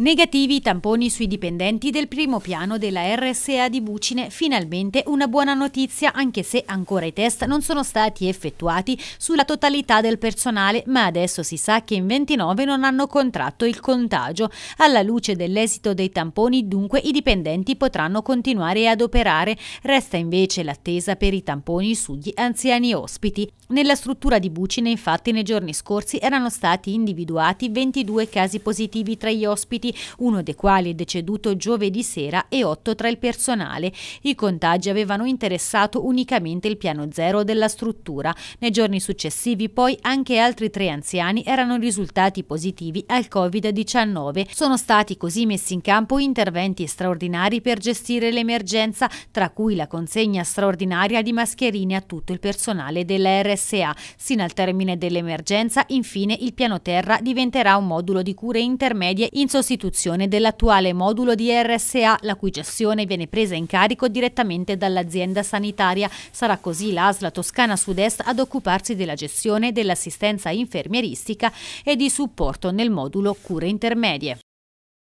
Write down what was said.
Negativi i tamponi sui dipendenti del primo piano della RSA di Bucine, finalmente una buona notizia anche se ancora i test non sono stati effettuati sulla totalità del personale, ma adesso si sa che in 29 non hanno contratto il contagio. Alla luce dell'esito dei tamponi dunque i dipendenti potranno continuare ad operare, resta invece l'attesa per i tamponi sugli anziani ospiti. Nella struttura di Bucine infatti nei giorni scorsi erano stati individuati 22 casi positivi tra gli ospiti infettati, uno dei quali è deceduto giovedì sera e otto tra il personale. I contagi avevano interessato unicamente il piano zero della struttura. Nei giorni successivi poi anche altri tre anziani erano risultati positivi al Covid-19. Sono stati così messi in campo interventi straordinari per gestire l'emergenza, tra cui la consegna straordinaria di mascherine a tutto il personale della RSA. Sino al termine dell'emergenza, infine, il piano terra diventerà un modulo di cure intermedie in sostituzione sostituzione dell'attuale modulo di RSA, la cui gestione viene presa in carico direttamente dall'azienda sanitaria. Sarà così l'ASLA Toscana Sud-Est ad occuparsi della gestione dell'assistenza infermieristica e di supporto nel modulo cure intermedie.